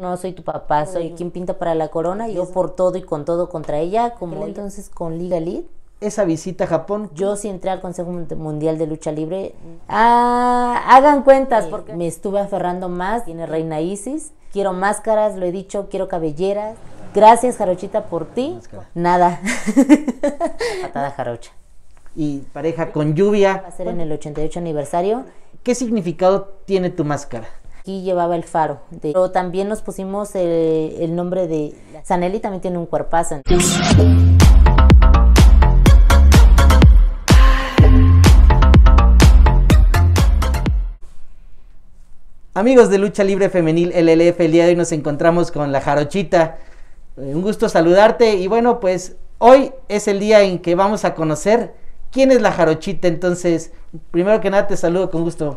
no soy tu papá, soy quien pinta para la corona, yo por todo y con todo contra ella, como entonces con Liga Lead. Esa visita a Japón. Yo sí entré al Consejo Mundial de Lucha Libre. Mm. Ah, hagan cuentas, porque me estuve aferrando más. Tiene Reina Isis. Quiero máscaras, lo he dicho, quiero cabelleras. Gracias, Jarochita, por ti. Nada. Patada jarocha. Y pareja con lluvia. Va a ser en el 88 aniversario. ¿Qué significado tiene tu máscara? Aquí llevaba el faro. pero también nos pusimos el, nombre de... Sanelli también tiene un cuerpazo. Amigos de Lucha Libre Femenil LLF, el día de hoy nos encontramos con la Jarochita. Eh, un gusto saludarte y bueno, pues hoy es el día en que vamos a conocer quién es la Jarochita. Entonces, primero que nada te saludo con gusto.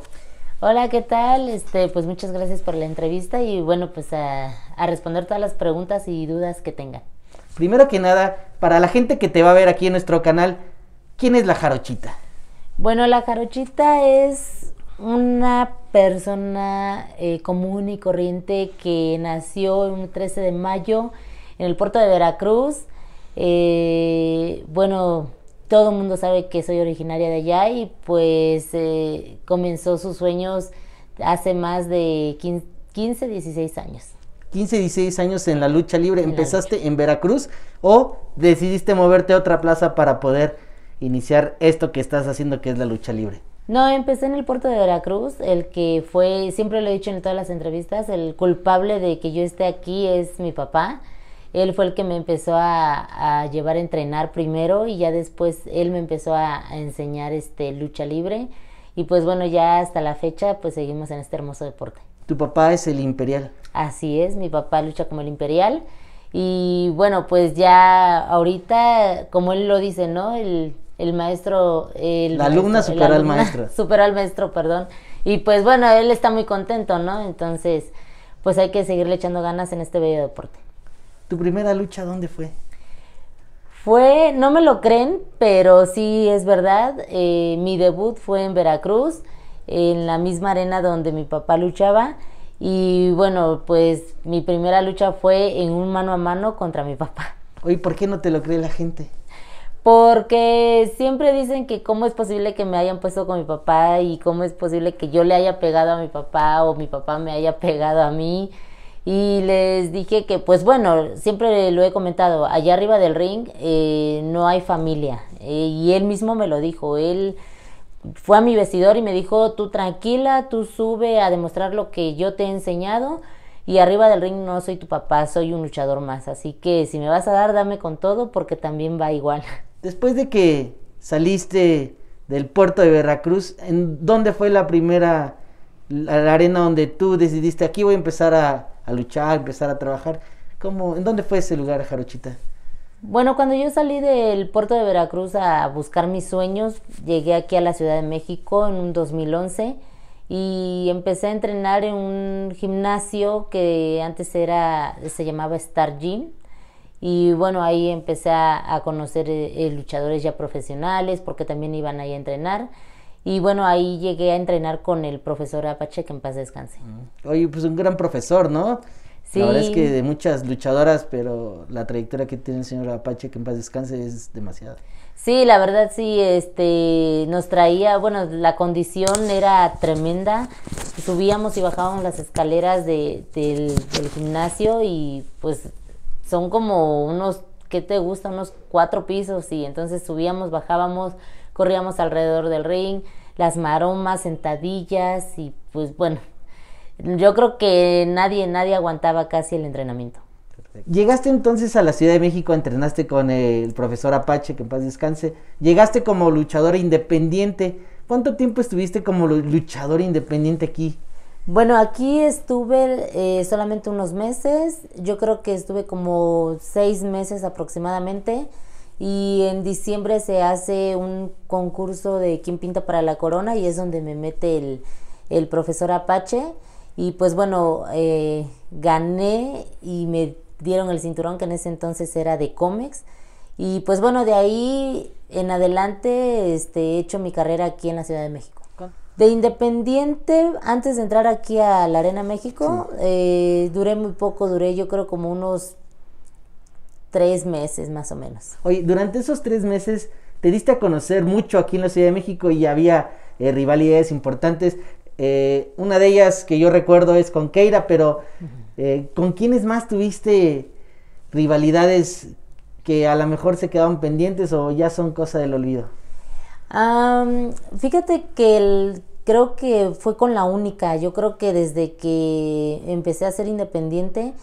Hola, ¿qué tal? Este, pues muchas gracias por la entrevista y bueno, pues a, responder todas las preguntas y dudas que tengan. Primero que nada, para la gente que te va a ver aquí en nuestro canal, ¿quién es la jarochita? Bueno, la jarochita es una persona eh, común y corriente que nació el 13 de mayo en el puerto de Veracruz. Eh, bueno, todo el mundo sabe que soy originaria de allá y pues eh, comenzó sus sueños hace más de 15, 16 años. 15, 16 años en la lucha libre. ¿Empezaste en Veracruz o decidiste moverte a otra plaza para poder iniciar esto que estás haciendo que es la lucha libre? No, empecé en el puerto de Veracruz, el que fue, siempre lo he dicho en todas las entrevistas, el culpable de que yo esté aquí es mi papá. Él fue el que me empezó a, llevar a entrenar primero y ya después él me empezó a, enseñar este lucha libre. Y pues bueno, ya hasta la fecha pues seguimos en este hermoso deporte. Tu papá es el imperial. Así es, mi papá lucha como el imperial. Y bueno, pues ya ahorita, como él lo dice, ¿no? El, maestro... El la alumna supera al maestro. Supera al maestro, perdón. Y pues bueno, él está muy contento, ¿no? Entonces, pues hay que seguirle echando ganas en este bello deporte. ¿Tu primera lucha dónde fue? Fue, no me lo creen, pero sí es verdad. Eh, mi debut fue en Veracruz, en la misma arena donde mi papá luchaba. Y bueno, pues mi primera lucha fue en un mano a mano contra mi papá. ¿Y ¿por qué no te lo cree la gente? Porque siempre dicen que cómo es posible que me hayan puesto con mi papá y cómo es posible que yo le haya pegado a mi papá o mi papá me haya pegado a mí y les dije que pues bueno, siempre lo he comentado, allá arriba del ring eh, no hay familia eh, y él mismo me lo dijo, él fue a mi vestidor y me dijo, tú tranquila, tú sube a demostrar lo que yo te he enseñado y arriba del ring no soy tu papá, soy un luchador más, así que si me vas a dar, dame con todo porque también va igual. Después de que saliste del puerto de Veracruz, ¿en ¿dónde fue la primera arena donde tú decidiste aquí voy a empezar a, a luchar, empezar a trabajar. ¿Cómo, ¿En dónde fue ese lugar, Jarochita? Bueno, cuando yo salí del puerto de Veracruz a buscar mis sueños, llegué aquí a la Ciudad de México en un 2011 y empecé a entrenar en un gimnasio que antes era se llamaba Star Gym y bueno ahí empecé a, conocer eh, eh, luchadores ya profesionales porque también iban ahí a entrenar y bueno, ahí llegué a entrenar con el profesor Apache, que en paz descanse. Mm. Oye, pues un gran profesor, ¿no? Sí. La verdad es que de muchas luchadoras, pero la trayectoria que tiene el señor Apache, que en paz descanse, es demasiada. Sí, la verdad sí, este, nos traía, bueno, la condición era tremenda. Subíamos y bajábamos las escaleras del, del gimnasio y pues son como unos, ¿qué te gusta? Unos cuatro pisos y entonces subíamos, bajábamos corríamos alrededor del ring, las maromas, sentadillas y pues bueno, yo creo que nadie, nadie aguantaba casi el entrenamiento. Llegaste entonces a la Ciudad de México, entrenaste con el profesor Apache, que en paz descanse, llegaste como luchador independiente. ¿Cuánto tiempo estuviste como luchador independiente aquí? Bueno, aquí estuve eh, solamente unos meses, yo creo que estuve como seis meses aproximadamente y en diciembre se hace un concurso de quién pinta para la corona y es donde me mete el, el profesor Apache y pues bueno, eh, gané y me dieron el cinturón que en ese entonces era de cómics y pues bueno, de ahí en adelante este, he hecho mi carrera aquí en la Ciudad de México. De Independiente, antes de entrar aquí a la Arena México, eh, duré muy poco, duré yo creo como unos tres meses más o menos. Oye, durante esos tres meses te diste a conocer mucho aquí en la Ciudad de México y había eh, rivalidades importantes. Eh, una de ellas que yo recuerdo es con Keira, pero eh, ¿con quiénes más tuviste rivalidades que a lo mejor se quedaban pendientes o ya son cosa del olvido? fíjate que el, creo que fue con la única. Yo creo que desde que empecé a ser independiente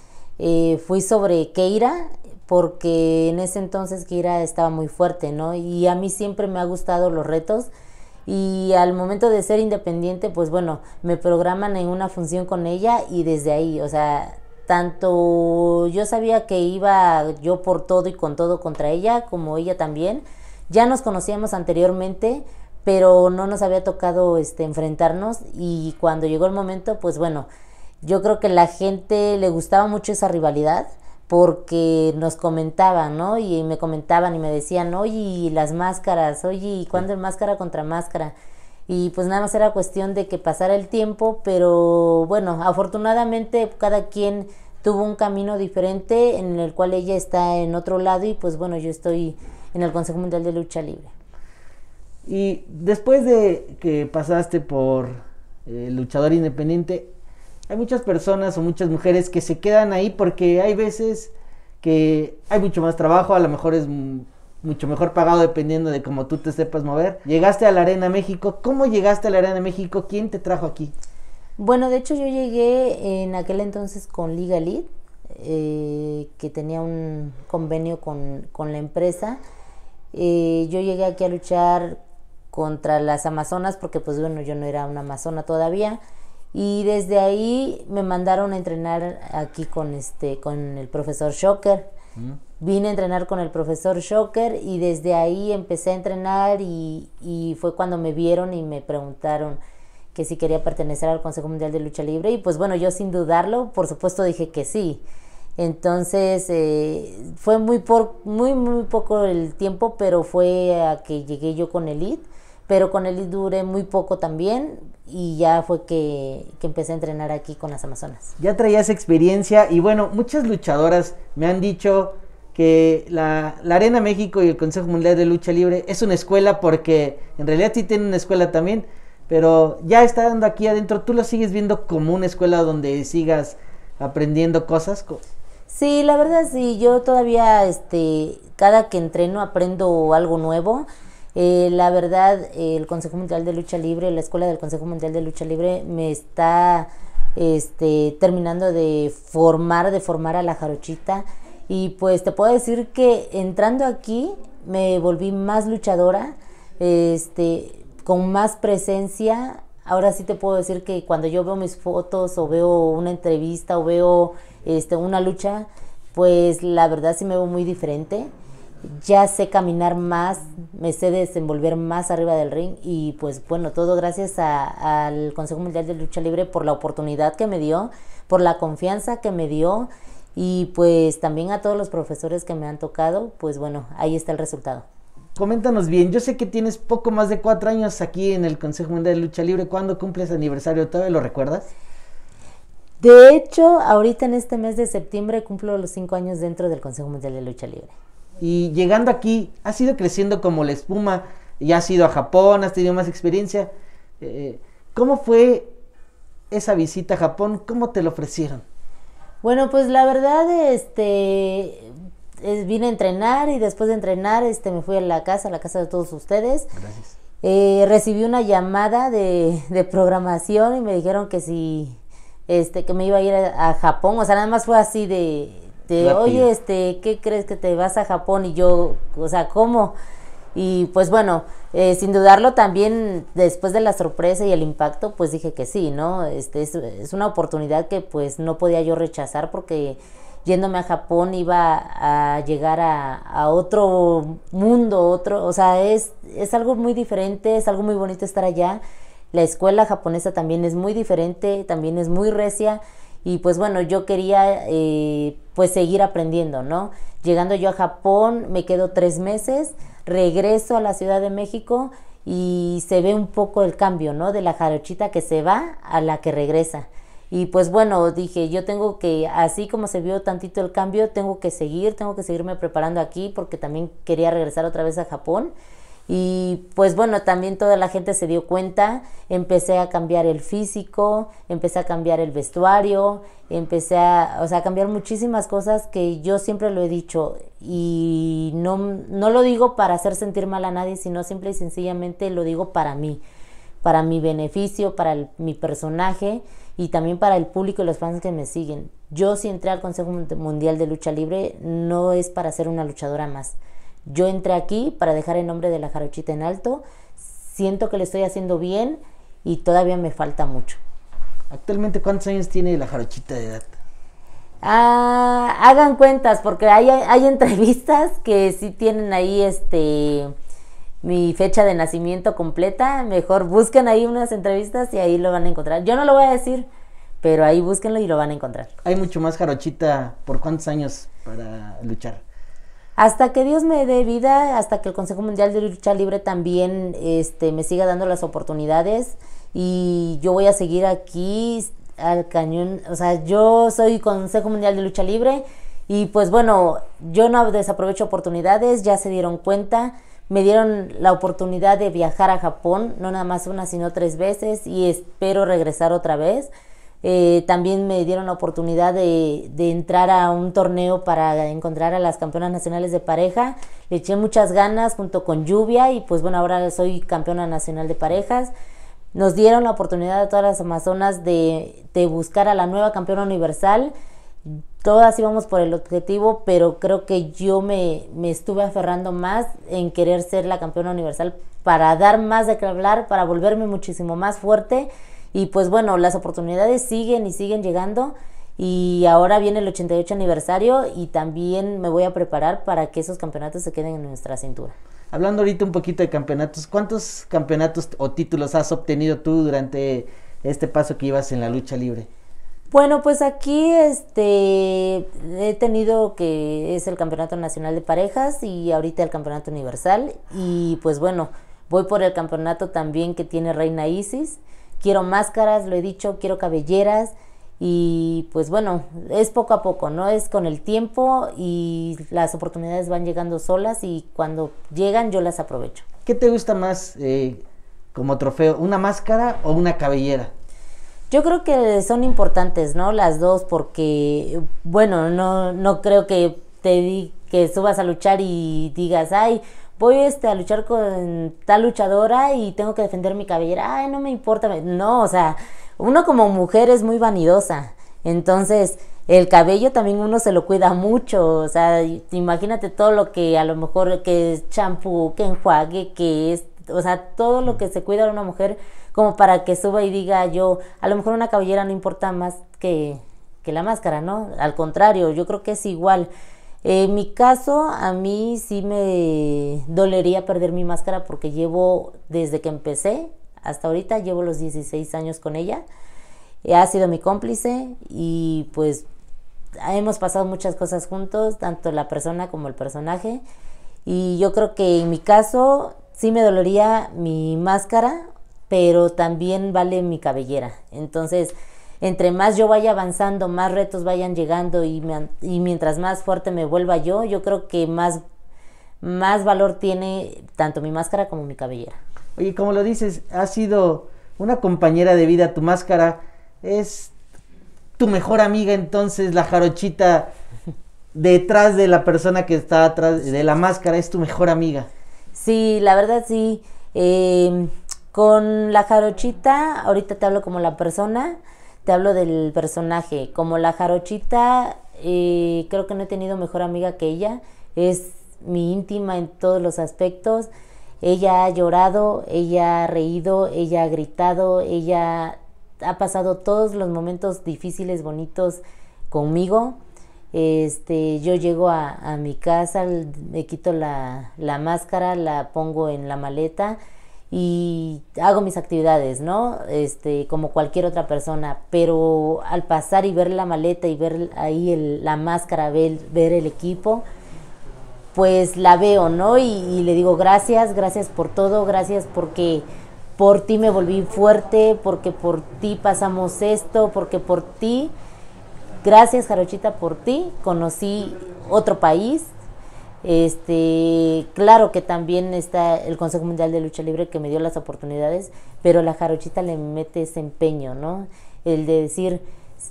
fui sobre Keira porque en ese entonces Kira estaba muy fuerte, ¿no? Y a mí siempre me ha gustado los retos y al momento de ser independiente, pues bueno, me programan en una función con ella y desde ahí, o sea, tanto yo sabía que iba yo por todo y con todo contra ella, como ella también. Ya nos conocíamos anteriormente, pero no nos había tocado este enfrentarnos y cuando llegó el momento, pues bueno, yo creo que la gente le gustaba mucho esa rivalidad porque nos comentaban, ¿no? Y me comentaban y me decían, oye, y las máscaras, oye, ¿y cuándo el máscara contra máscara? Y pues nada más era cuestión de que pasara el tiempo, pero bueno, afortunadamente cada quien tuvo un camino diferente en el cual ella está en otro lado y pues bueno, yo estoy en el Consejo Mundial de Lucha Libre. Y después de que pasaste por eh, luchador independiente, hay muchas personas o muchas mujeres que se quedan ahí porque hay veces que hay mucho más trabajo, a lo mejor es mucho mejor pagado dependiendo de cómo tú te sepas mover. Llegaste a la Arena México, ¿cómo llegaste a la Arena México? ¿Quién te trajo aquí? Bueno, de hecho yo llegué en aquel entonces con Liga lead eh, que tenía un convenio con, con la empresa. Eh, yo llegué aquí a luchar contra las amazonas porque pues bueno, yo no era una amazona todavía y desde ahí me mandaron a entrenar aquí con, este, con el profesor Shocker. Mm. Vine a entrenar con el profesor Shocker y desde ahí empecé a entrenar y, fue cuando me vieron y me preguntaron que si quería pertenecer al Consejo Mundial de Lucha Libre y pues bueno, yo sin dudarlo, por supuesto dije que sí. Entonces eh, fue muy, por, muy, muy poco el tiempo, pero fue a que llegué yo con Elite pero con él duré muy poco también y ya fue que, empecé a entrenar aquí con las Amazonas. Ya traías experiencia y bueno, muchas luchadoras me han dicho que la, Arena México y el Consejo Mundial de Lucha Libre es una escuela porque en realidad sí tienen una escuela también, pero ya está dando aquí adentro, tú lo sigues viendo como una escuela donde sigas aprendiendo cosas. Sí, la verdad sí, yo todavía este cada que entreno aprendo algo nuevo. Eh, la verdad, el Consejo Mundial de Lucha Libre, la Escuela del Consejo Mundial de Lucha Libre me está este, terminando de formar, de formar a la jarochita. Y pues te puedo decir que entrando aquí me volví más luchadora, este, con más presencia. Ahora sí te puedo decir que cuando yo veo mis fotos o veo una entrevista o veo este, una lucha, pues la verdad sí me veo muy diferente ya sé caminar más, me sé desenvolver más arriba del ring y pues bueno, todo gracias al Consejo Mundial de Lucha Libre por la oportunidad que me dio, por la confianza que me dio y pues también a todos los profesores que me han tocado, pues bueno, ahí está el resultado. Coméntanos bien, yo sé que tienes poco más de cuatro años aquí en el Consejo Mundial de Lucha Libre, ¿cuándo cumples aniversario? ¿Todavía lo recuerdas? De hecho, ahorita en este mes de septiembre cumplo los cinco años dentro del Consejo Mundial de Lucha Libre y llegando aquí has ido creciendo como la espuma, ya has ido a Japón, has tenido más experiencia. Eh, ¿Cómo fue esa visita a Japón? ¿Cómo te lo ofrecieron? Bueno, pues la verdad, este, vine a entrenar y después de entrenar, este, me fui a la casa, a la casa de todos ustedes. Gracias. Eh, recibí una llamada de, programación y me dijeron que si este, que me iba a ir a, Japón. O sea, nada más fue así de este, oye, este, ¿qué crees que te vas a Japón? Y yo, o sea, ¿cómo? Y pues bueno, eh, sin dudarlo también después de la sorpresa y el impacto, pues dije que sí, ¿no? Este, es, una oportunidad que pues no podía yo rechazar porque yéndome a Japón iba a llegar a, a, otro mundo, otro, o sea, es, es algo muy diferente, es algo muy bonito estar allá. La escuela japonesa también es muy diferente, también es muy recia y pues bueno, yo quería eh, pues seguir aprendiendo, ¿no? Llegando yo a Japón, me quedo tres meses, regreso a la Ciudad de México y se ve un poco el cambio, ¿no? De la jarochita que se va a la que regresa. Y pues bueno, dije, yo tengo que, así como se vio tantito el cambio, tengo que seguir, tengo que seguirme preparando aquí porque también quería regresar otra vez a Japón. Y pues bueno, también toda la gente se dio cuenta, empecé a cambiar el físico, empecé a cambiar el vestuario, empecé a, o sea, a cambiar muchísimas cosas que yo siempre lo he dicho y no, no lo digo para hacer sentir mal a nadie, sino simple y sencillamente lo digo para mí, para mi beneficio, para mi personaje y también para el público y los fans que me siguen. Yo si entré al Consejo Mundial de Lucha Libre no es para ser una luchadora más yo entré aquí para dejar el nombre de la jarochita en alto, siento que le estoy haciendo bien y todavía me falta mucho. Actualmente, ¿cuántos años tiene la jarochita de edad? Ah, hagan cuentas, porque hay, entrevistas que sí tienen ahí este mi fecha de nacimiento completa. Mejor busquen ahí unas entrevistas y ahí lo van a encontrar. Yo no lo voy a decir, pero ahí búsquenlo y lo van a encontrar. Hay mucho más jarochita por cuántos años para luchar hasta que Dios me dé vida, hasta que el Consejo Mundial de Lucha Libre también este, me siga dando las oportunidades y yo voy a seguir aquí al cañón, o sea, yo soy Consejo Mundial de Lucha Libre y pues bueno, yo no desaprovecho oportunidades, ya se dieron cuenta, me dieron la oportunidad de viajar a Japón, no nada más una, sino tres veces y espero regresar otra vez. Eh, también me dieron la oportunidad de, entrar a un torneo para encontrar a las campeonas nacionales de pareja. Le eché muchas ganas junto con lluvia y pues bueno, ahora soy campeona nacional de parejas. Nos dieron la oportunidad a todas las amazonas de, buscar a la nueva campeona universal. Todas íbamos por el objetivo, pero creo que yo me, me estuve aferrando más en querer ser la campeona universal para dar más de qué hablar, para volverme muchísimo más fuerte y pues bueno, las oportunidades siguen y siguen llegando. Y ahora viene el 88 aniversario y también me voy a preparar para que esos campeonatos se queden en nuestra cintura. Hablando ahorita un poquito de campeonatos, ¿cuántos campeonatos o títulos has obtenido tú durante este paso que ibas en la lucha libre? Bueno, pues aquí este he tenido que es el Campeonato Nacional de Parejas y ahorita el Campeonato Universal y pues bueno, voy por el campeonato también que tiene Reina Isis quiero máscaras, lo he dicho, quiero cabelleras y pues bueno, es poco a poco, ¿no? Es con el tiempo y las oportunidades van llegando solas y cuando llegan yo las aprovecho. ¿Qué te gusta más eh, como trofeo, una máscara o una cabellera? Yo creo que son importantes, ¿no? Las dos, porque, bueno, no, no creo que te di, que subas a luchar y digas, ay, voy este, a luchar con tal luchadora y tengo que defender mi cabellera, ay, no me importa, no, o sea, uno como mujer es muy vanidosa, entonces el cabello también uno se lo cuida mucho, o sea, imagínate todo lo que a lo mejor que es champú, que enjuague, que es, o sea, todo lo que se cuida una mujer como para que suba y diga yo, a lo mejor una cabellera no importa más que, que la máscara, ¿no? Al contrario, yo creo que es igual. En mi caso, a mí sí me dolería perder mi máscara porque llevo, desde que empecé hasta ahorita, llevo los 16 años con ella. Eh, ha sido mi cómplice y pues hemos pasado muchas cosas juntos, tanto la persona como el personaje. Y yo creo que en mi caso sí me dolería mi máscara, pero también vale mi cabellera. Entonces, entre más yo vaya avanzando, más retos vayan llegando y, mientras más fuerte me vuelva yo, yo creo que más, más valor tiene tanto mi máscara como mi cabellera. Oye, como lo dices, ha sido una compañera de vida, tu máscara es tu mejor amiga entonces, la jarochita detrás de la persona que está atrás de la máscara es tu mejor amiga. Sí, la verdad sí. Eh, con la jarochita, ahorita te hablo como la persona, te hablo del personaje, como la jarochita, eh, creo que no he tenido mejor amiga que ella, es mi íntima en todos los aspectos. Ella ha llorado, ella ha reído, ella ha gritado, ella ha pasado todos los momentos difíciles, bonitos conmigo. Este, yo llego a, mi casa, me quito la máscara, la pongo en la maleta y hago mis actividades, ¿no? Este, como cualquier otra persona, pero al pasar y ver la maleta y ver ahí la máscara, ver, el equipo, pues la veo, ¿no? Y, y, le digo gracias, gracias por todo, gracias porque por ti me volví fuerte, porque por ti pasamos esto, porque por ti, gracias Jarochita, por ti conocí otro país, este, claro que también está el Consejo Mundial de Lucha Libre que me dio las oportunidades, pero la jarochita le mete ese empeño, ¿no? El de decir,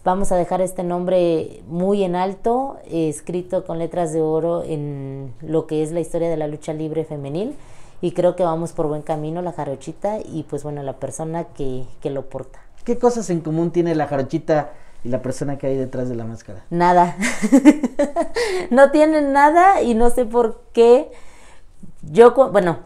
vamos a dejar este nombre muy en alto, escrito con letras de oro en lo que es la historia de la lucha libre femenil, y creo que vamos por buen camino la jarochita y pues bueno, la persona que, que lo porta. ¿Qué cosas en común tiene la jarochita? ¿Y la persona que hay detrás de la máscara? Nada. no tiene nada y no sé por qué. Yo, bueno,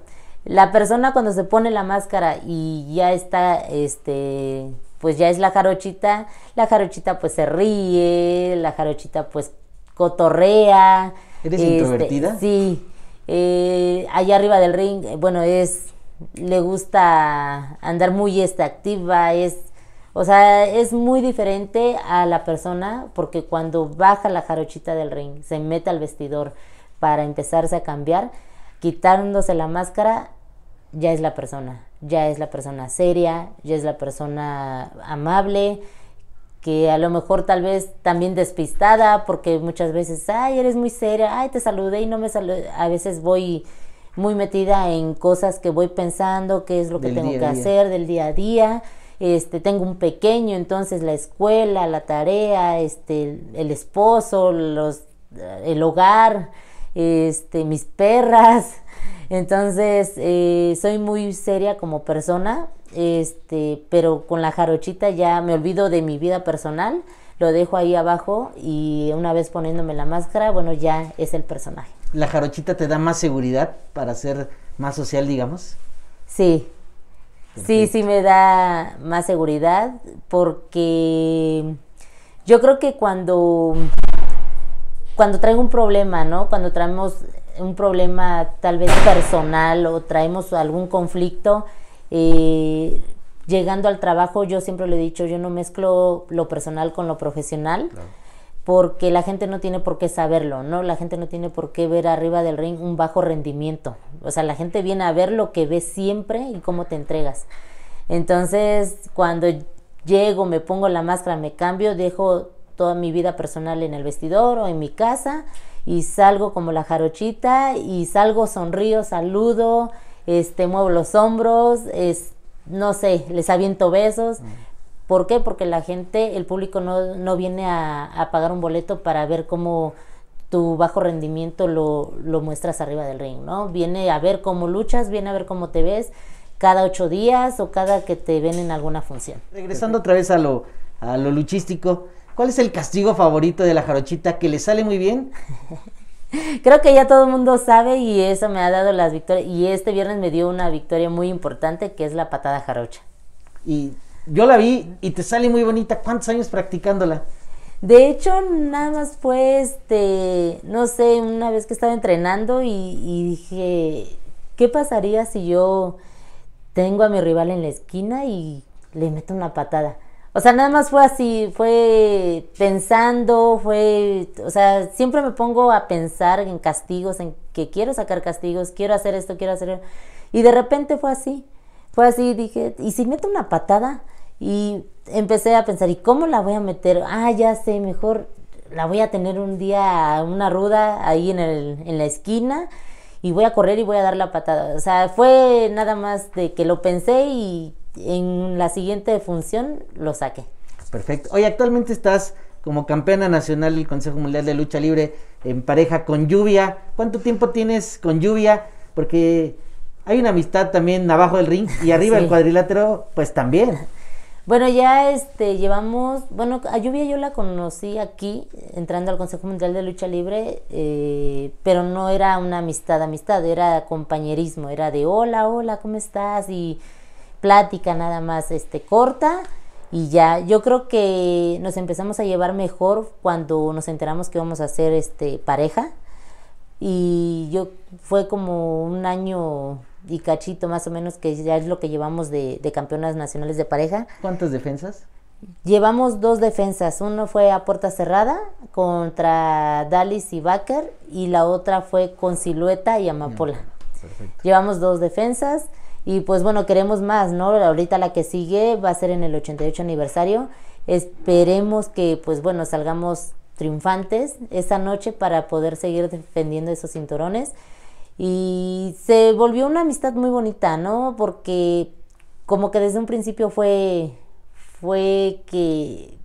la persona cuando se pone la máscara y ya está, este, pues ya es la jarochita, la jarochita pues se ríe, la jarochita pues cotorrea. ¿Eres este, introvertida? Sí. Eh, allá arriba del ring, eh, bueno, es, le gusta andar muy esta activa, es o sea, es muy diferente a la persona porque cuando baja la jarochita del ring, se mete al vestidor para empezarse a cambiar, quitándose la máscara, ya es la persona, ya es la persona seria, ya es la persona amable, que a lo mejor tal vez también despistada, porque muchas veces, ay, eres muy seria, ay, te saludé y no me saludé, a veces voy muy metida en cosas que voy pensando, qué es lo que tengo que hacer del día a día este, tengo un pequeño, entonces la escuela, la tarea, este, el esposo, los, el hogar, este, mis perras. Entonces, eh, soy muy seria como persona, este, pero con la jarochita ya me olvido de mi vida personal, lo dejo ahí abajo y una vez poniéndome la máscara, bueno, ya es el personaje. ¿La jarochita te da más seguridad para ser más social, digamos? Sí, Sí, sí me da más seguridad porque yo creo que cuando cuando traigo un problema, ¿no? Cuando traemos un problema tal vez personal o traemos algún conflicto, eh, llegando al trabajo yo siempre le he dicho, yo no mezclo lo personal con lo profesional porque la gente no tiene por qué saberlo, ¿no? La gente no tiene por qué ver arriba del ring un bajo rendimiento. O sea, la gente viene a ver lo que ves siempre y cómo te entregas. Entonces, cuando llego, me pongo la máscara, me cambio, dejo toda mi vida personal en el vestidor o en mi casa y salgo como la jarochita y salgo, sonrío, saludo, este, muevo los hombros, es, no sé, les aviento besos. Mm. ¿Por qué? Porque la gente, el público no, viene a, pagar un boleto para ver cómo tu bajo rendimiento lo, lo muestras arriba del ring, ¿no? Viene a ver cómo luchas, viene a ver cómo te ves cada ocho días o cada que te ven en alguna función. Regresando otra vez a lo, a lo luchístico, ¿cuál es el castigo favorito de la jarochita que le sale muy bien? Creo que ya todo el mundo sabe y eso me ha dado las victorias. Y este viernes me dio una victoria muy importante que es la patada jarocha. ¿Y yo la vi y te sale muy bonita. ¿Cuántos años practicándola? De hecho, nada más fue, este, no sé, una vez que estaba entrenando y, dije, ¿qué pasaría si yo tengo a mi rival en la esquina y le meto una patada? O sea, nada más fue así, fue pensando, fue, o sea, siempre me pongo a pensar en castigos, en que quiero sacar castigos, quiero hacer esto, quiero hacer... Y de repente fue así, fue así, dije, ¿y si meto una patada? Y empecé a pensar, ¿y cómo la voy a meter? Ah, ya sé, mejor la voy a tener un día, una ruda ahí en, el, en la esquina y voy a correr y voy a dar la patada. O sea, fue nada más de que lo pensé y en la siguiente función lo saqué. Perfecto. Oye, actualmente estás como campeona nacional del Consejo Mundial de Lucha Libre en pareja con Lluvia. ¿Cuánto tiempo tienes con Lluvia? Porque hay una amistad también abajo del ring y arriba del cuadrilátero, pues también. Bueno, ya este, llevamos, bueno, a Lluvia yo la conocí aquí, entrando al Consejo Mundial de Lucha Libre, eh, pero no era una amistad, amistad, era compañerismo, era de hola, hola, ¿cómo estás? Y plática nada más este, corta y ya, yo creo que nos empezamos a llevar mejor cuando nos enteramos que vamos a ser este, pareja y yo fue como un año y cachito más o menos, que ya es lo que llevamos de, de campeonas nacionales de pareja. ¿Cuántas defensas? Llevamos dos defensas, uno fue a puerta cerrada contra Dallas y Baker y la otra fue con Silueta y Amapola. Llevamos dos defensas y pues bueno, queremos más, ¿no? Ahorita la que sigue va a ser en el 88 aniversario. Esperemos que pues bueno, salgamos triunfantes esa noche para poder seguir defendiendo esos cinturones y se volvió una amistad muy bonita, ¿no? Porque como que desde un principio fue, fue que,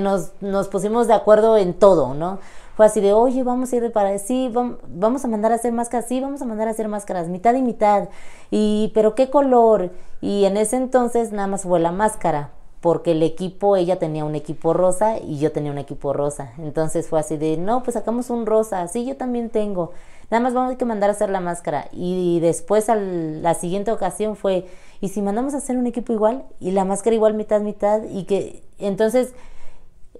nos, nos pusimos de acuerdo en todo, ¿no? Fue así de, oye, vamos a ir para, sí, vamos a mandar a hacer máscaras, sí, vamos a mandar a hacer máscaras, mitad y mitad, y, pero qué color, y en ese entonces nada más fue la máscara, porque el equipo, ella tenía un equipo rosa y yo tenía un equipo rosa. Entonces fue así de, no, pues sacamos un rosa, sí, yo también tengo nada más vamos a que mandar a hacer la máscara. Y después a la siguiente ocasión fue, ¿y si mandamos a hacer un equipo igual? Y la máscara igual mitad, mitad. Y que entonces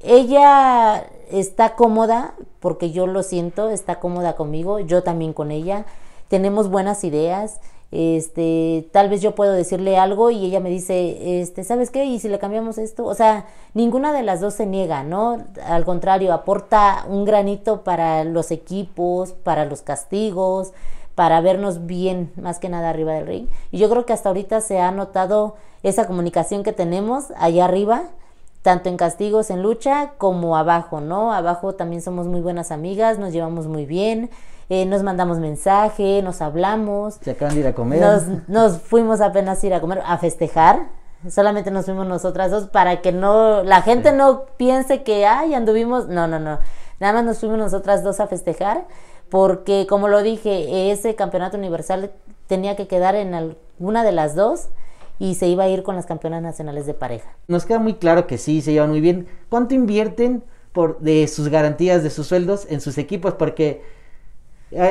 ella está cómoda, porque yo lo siento, está cómoda conmigo, yo también con ella. Tenemos buenas ideas este, tal vez yo puedo decirle algo y ella me dice, este, ¿sabes qué? ¿Y si le cambiamos esto? O sea, ninguna de las dos se niega, ¿no? Al contrario, aporta un granito para los equipos, para los castigos, para vernos bien, más que nada arriba del ring. Y yo creo que hasta ahorita se ha notado esa comunicación que tenemos allá arriba, tanto en castigos, en lucha, como abajo, ¿no? Abajo también somos muy buenas amigas, nos llevamos muy bien. Eh, nos mandamos mensaje, nos hablamos. Se acaban de ir a comer. Nos, fuimos apenas a ir a comer, a festejar. Solamente nos fuimos nosotras dos para que no, la gente no piense que, ay, anduvimos. No, no, no. Nada más nos fuimos nosotras dos a festejar porque, como lo dije, ese campeonato universal tenía que quedar en alguna de las dos y se iba a ir con las campeonas nacionales de pareja. Nos queda muy claro que sí, se llevan muy bien. ¿Cuánto invierten por, de sus garantías, de sus sueldos en sus equipos? Porque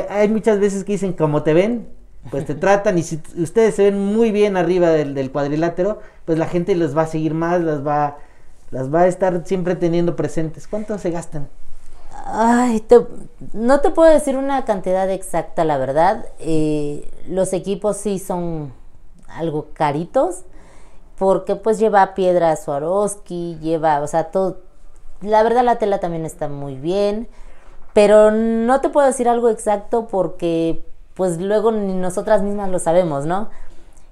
hay, muchas veces que dicen, como te ven, pues te tratan y si ustedes se ven muy bien arriba del, cuadrilátero, pues la gente los va a seguir más, las va, las va a estar siempre teniendo presentes. ¿Cuánto se gastan? Ay, no te puedo decir una cantidad exacta, la verdad. Eh, los equipos sí son algo caritos, porque pues lleva piedra Swarovski, lleva, o sea, todo. La verdad la tela también está muy bien. Pero no te puedo decir algo exacto porque pues luego ni nosotras mismas lo sabemos, ¿no?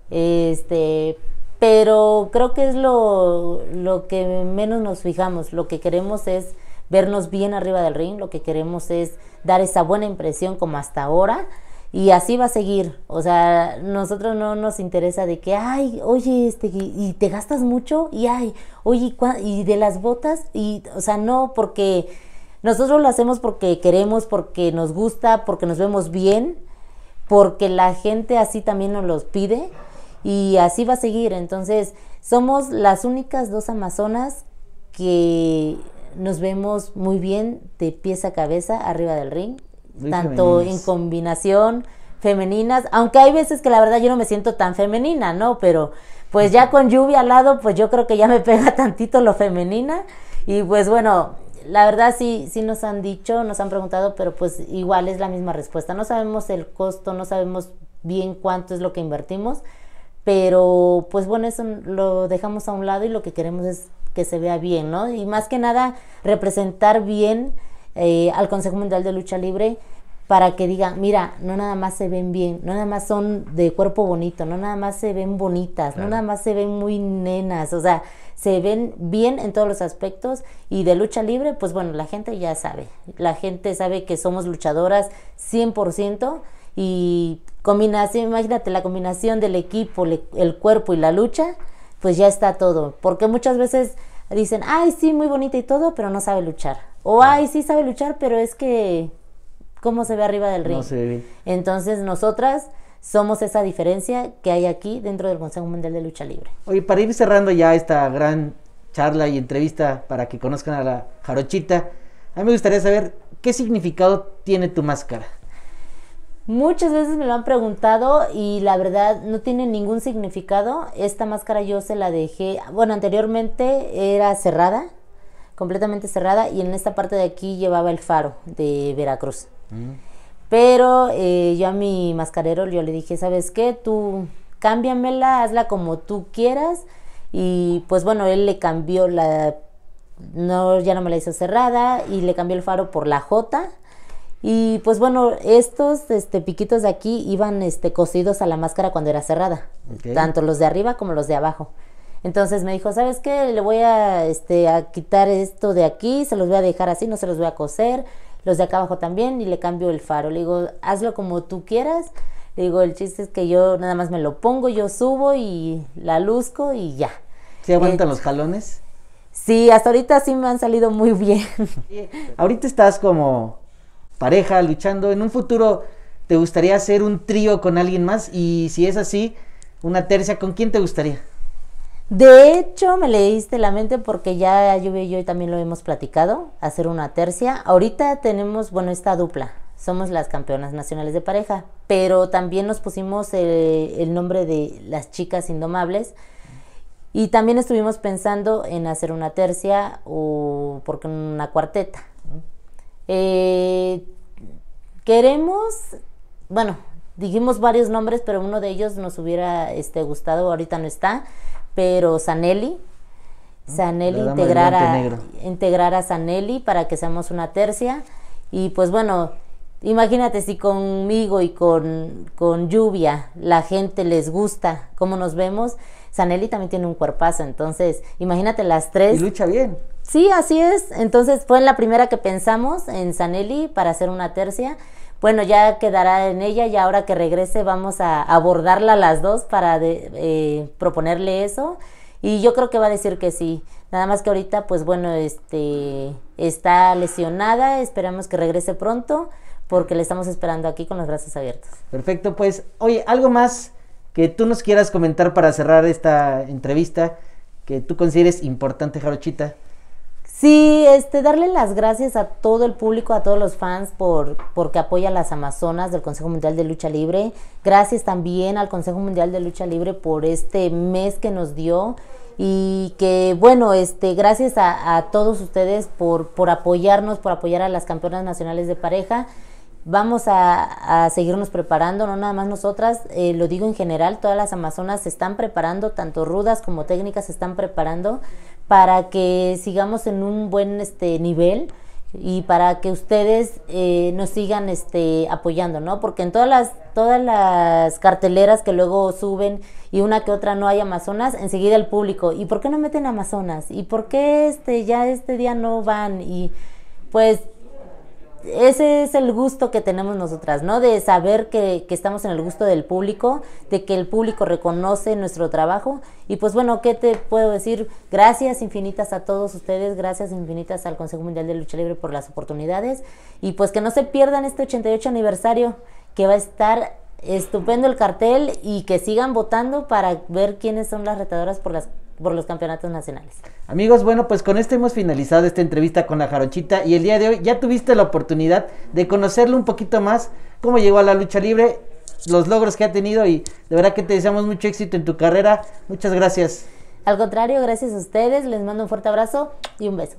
Este, pero creo que es lo, que menos nos fijamos, lo que queremos es vernos bien arriba del ring, lo que queremos es dar esa buena impresión como hasta ahora y así va a seguir. O sea, nosotros no nos interesa de que, ay, oye, este, y te gastas mucho, y ay, oye, y de las botas, y, o sea, no, porque nosotros lo hacemos porque queremos, porque nos gusta, porque nos vemos bien, porque la gente así también nos los pide y así va a seguir. Entonces, somos las únicas dos amazonas que nos vemos muy bien de pies a cabeza arriba del ring, tanto en combinación femeninas, aunque hay veces que la verdad yo no me siento tan femenina, ¿no? Pero pues ya con lluvia al lado, pues yo creo que ya me pega tantito lo femenina y pues bueno, la verdad sí, sí nos han dicho, nos han preguntado, pero pues igual es la misma respuesta. No sabemos el costo, no sabemos bien cuánto es lo que invertimos, pero pues bueno, eso lo dejamos a un lado y lo que queremos es que se vea bien, ¿no? Y más que nada, representar bien eh, al Consejo Mundial de Lucha Libre para que digan, mira, no nada más se ven bien, no nada más son de cuerpo bonito, no nada más se ven bonitas, no nada más se ven muy nenas, o sea, se ven bien en todos los aspectos y de lucha libre, pues bueno, la gente ya sabe, la gente sabe que somos luchadoras 100% y combinación, imagínate la combinación del equipo, el cuerpo y la lucha, pues ya está todo, porque muchas veces dicen, ay, sí, muy bonita y todo, pero no sabe luchar, o ah. ay, sí sabe luchar, pero es que, ¿cómo se ve arriba del ring? No se ve bien. Entonces nosotras somos esa diferencia que hay aquí dentro del Consejo Mundial de Lucha Libre. Oye, para ir cerrando ya esta gran charla y entrevista para que conozcan a la jarochita, a mí me gustaría saber qué significado tiene tu máscara. Muchas veces me lo han preguntado y la verdad no tiene ningún significado. Esta máscara yo se la dejé, bueno, anteriormente era cerrada, completamente cerrada y en esta parte de aquí llevaba el faro de Veracruz. Mm. Pero eh, yo a mi mascarero yo le dije, ¿sabes qué? Tú cámbiamela, hazla como tú quieras. Y pues bueno, él le cambió la... No, ya no me la hizo cerrada y le cambió el faro por la J. Y pues bueno, estos este, piquitos de aquí iban este, cosidos a la máscara cuando era cerrada, tanto los de arriba como los de abajo. Entonces me dijo, ¿sabes qué? Le voy a, este, a quitar esto de aquí, se los voy a dejar así, no se los voy a coser los de acá abajo también y le cambio el faro. Le digo, hazlo como tú quieras. Le digo, el chiste es que yo nada más me lo pongo, yo subo y la luzco y ya. ¿Se aguantan eh, los jalones? Sí, hasta ahorita sí me han salido muy bien. ahorita estás como pareja luchando. En un futuro, ¿te gustaría hacer un trío con alguien más? Y si es así, una tercia, ¿con quién te gustaría? De hecho, me leíste la mente porque ya Lluvia y yo también lo hemos platicado, hacer una tercia. Ahorita tenemos, bueno, esta dupla. Somos las campeonas nacionales de pareja, pero también nos pusimos eh, el, nombre de las chicas indomables. Y también estuvimos pensando en hacer una tercia o porque una cuarteta. Eh, queremos, bueno, dijimos varios nombres, pero uno de ellos nos hubiera este, gustado, ahorita no está, pero Sanelli, Sanelli integrar a, integrar a Sanelli para que seamos una tercia. Y pues bueno, imagínate si conmigo y con, lluvia la gente les gusta cómo nos vemos. Sanelli también tiene un cuerpazo, entonces imagínate las tres. Y lucha bien. Sí, así es. Entonces fue la primera que pensamos en Sanelli para hacer una tercia bueno, ya quedará en ella y ahora que regrese vamos a abordarla las dos para eh, proponerle eso. Y yo creo que va a decir que sí. Nada más que ahorita, pues bueno, este está lesionada, esperamos que regrese pronto, porque le estamos esperando aquí con los brazos abiertos. Perfecto, pues, oye, algo más que tú nos quieras comentar para cerrar esta entrevista, que tú consideres importante, Jarochita. Sí, este, darle las gracias a todo el público, a todos los fans por porque apoya a las Amazonas del Consejo Mundial de Lucha Libre. Gracias también al Consejo Mundial de Lucha Libre por este mes que nos dio y que bueno, este, gracias a, todos ustedes por, por apoyarnos, por apoyar a las campeonas nacionales de pareja vamos a, seguirnos preparando, no nada más nosotras, eh, lo digo en general, todas las amazonas se están preparando, tanto rudas como técnicas se están preparando para que sigamos en un buen este nivel y para que ustedes eh, nos sigan este apoyando, ¿no? Porque en todas las todas las carteleras que luego suben y una que otra no hay Amazonas, enseguida el público, ¿y por qué no meten Amazonas? ¿Y por qué este ya este día no van? Y pues ese es el gusto que tenemos nosotras, ¿no? De saber que, que, estamos en el gusto del público, de que el público reconoce nuestro trabajo. Y pues bueno, ¿qué te puedo decir? Gracias infinitas a todos ustedes, gracias infinitas al Consejo Mundial de Lucha Libre por las oportunidades. Y pues que no se pierdan este 88 aniversario, que va a estar estupendo el cartel y que sigan votando para ver quiénes son las retadoras por las por los campeonatos nacionales. Amigos, bueno, pues con esto hemos finalizado esta entrevista con la Jaronchita y el día de hoy ya tuviste la oportunidad de conocerle un poquito más, cómo llegó a la lucha libre, los logros que ha tenido y de verdad que te deseamos mucho éxito en tu carrera. Muchas gracias. Al contrario, gracias a ustedes, les mando un fuerte abrazo y un beso.